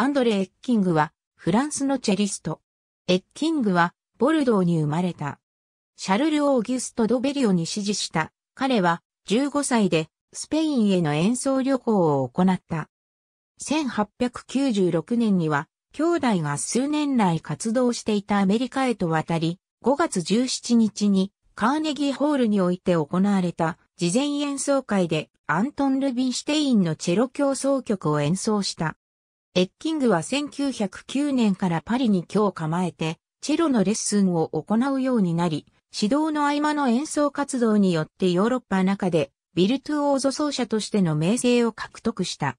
アンドレ・エッキングは、フランスのチェリスト。エッキングは、ボルドーに生まれた。シャルル・オーギュスト・ドベリオに支持した。彼は、15歳で、スペインへの演奏旅行を行った。1896年には、兄弟が数年来活動していたアメリカへと渡り、5月17日に、カーネギーホールにおいて行われた、事前演奏会で、アントン・ルビンシュテインのチェロ協奏曲を演奏した。エッキングは1909年からパリに今日構えて、チェロのレッスンを行うようになり、指導の合間の演奏活動によってヨーロッパ中で、ビルトゥオーゾ奏者としての名声を獲得した。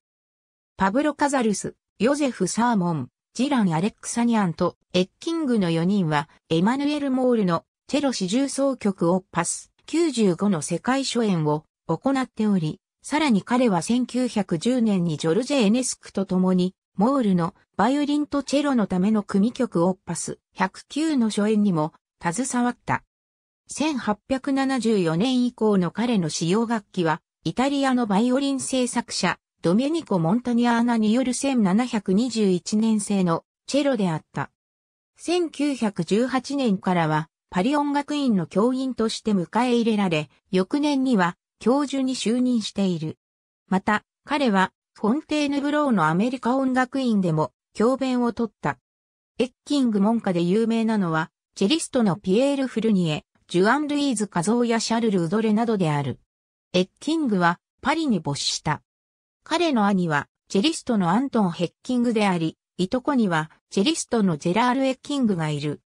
パブロ・カザルス、ヨゼフ・サーモン、ジラン・アレックサニアンとエッキングの4人は、エマヌエル・モールのチェロ四重奏曲をパス95の世界初演を行っており、さらに彼は1910年にジョルジェ・エネスクと共に、モールのバイオリンとチェロのための組曲オッパス109の初演にも携わった。1874年以降の彼の使用楽器は、イタリアのバイオリン製作者、ドメニコ・モンタニアーナによる1721年製のチェロであった。1918年からは、パリ音楽院の教員として迎え入れられ、翌年には教授に就任している。また、彼は、フォンテーヌブローのアメリカ音楽院でも教鞭を取った。エッキング門下で有名なのは、チェリストのピエール・フルニエ、ジュアン・ルイーズ・カゾーやシャルル・ウドレなどである。エッキングはパリに没した。彼の兄は、チェリストのアントン・ヘッキングであり、いとこには、チェリストのジェラール・エッキングがいる。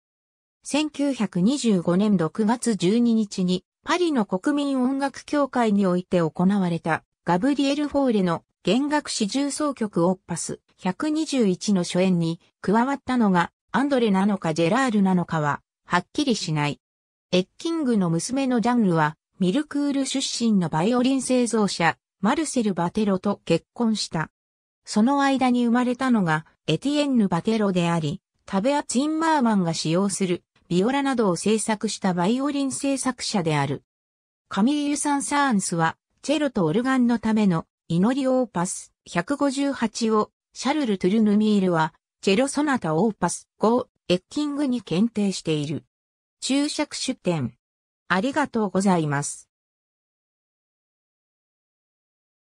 1925年6月12日に、パリの国民音楽協会において行われた、ガブリエル・フォーレの弦楽四重奏曲オッパス121の初演に加わったのが、アンドレなのかジェラールなのかは、はっきりしない。エッキングの娘のジャンルは、ミルクール出身のバイオリン製造者、マルセル・バテロと結婚した。その間に生まれたのが、エティエンヌ・バテロであり、タベア・ツインマーマンが使用するビオラなどを制作したバイオリン制作者である。カミーユ・サン・サーンスは、チェロとオルガンのための、祈りオーパス158を、シャルル・トゥルヌミールは、チェロ・ソナタ・オーパス5エッキングに検定している。注釈出典。ありがとうございます。